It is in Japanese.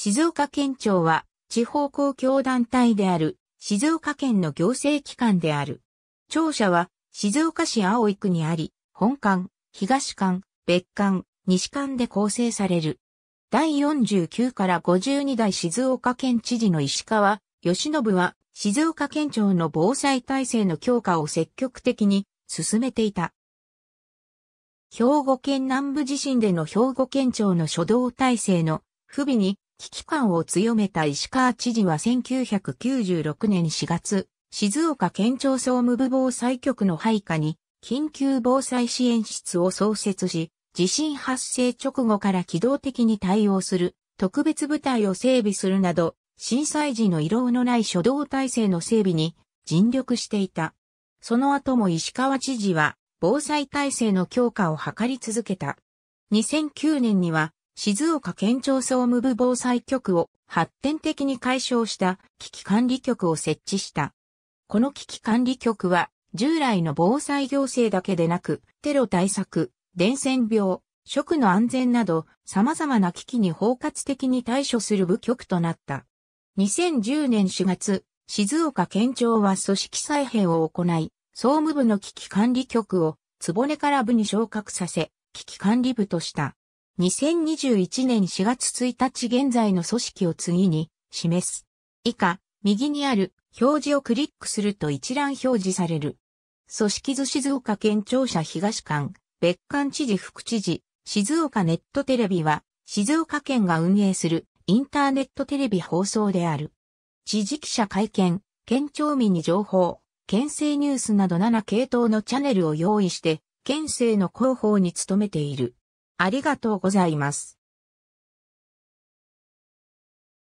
静岡県庁は地方公共団体である静岡県の行政機関である。庁舎は静岡市井区にあり、本館、東館、別館、西館で構成される。第49から52代静岡県知事の石川義信は静岡県庁の防災体制の強化を積極的に進めていた。兵庫県南部地震での兵庫県庁の初動体制の不備に危機感を強めた石川知事は1996年4月、静岡県庁総務部防災局の配下に緊急防災支援室を創設し、地震発生直後から機動的に対応する特別部隊を整備するなど、震災時の色のない初動体制の整備に尽力していた。その後も石川知事は防災体制の強化を図り続けた。2009年には静岡県庁総務部防災局を発展的に解消した危機管理局を設置した。この危機管理局は従来の防災行政だけでなく、テロ対策、伝染病、食の安全など様々な危機に包括的に対処する部局となった。2010年4月、静岡県庁は組織再編を行い、総務部の危機管理局を、坪根から部に昇格させ、危機管理部とした。2021年4月1日現在の組織を次に示す。以下、右にある表示をクリックすると一覧表示される。組織図静岡県庁舎東館、別館知事副知事、静岡ネットテレビは、静岡県が運営するインターネットテレビ放送である。知事記者会見、県庁民に情報、県政ニュースなど7系統のチャンネルを用意して、県政の広報に努めている。ありがとうございます。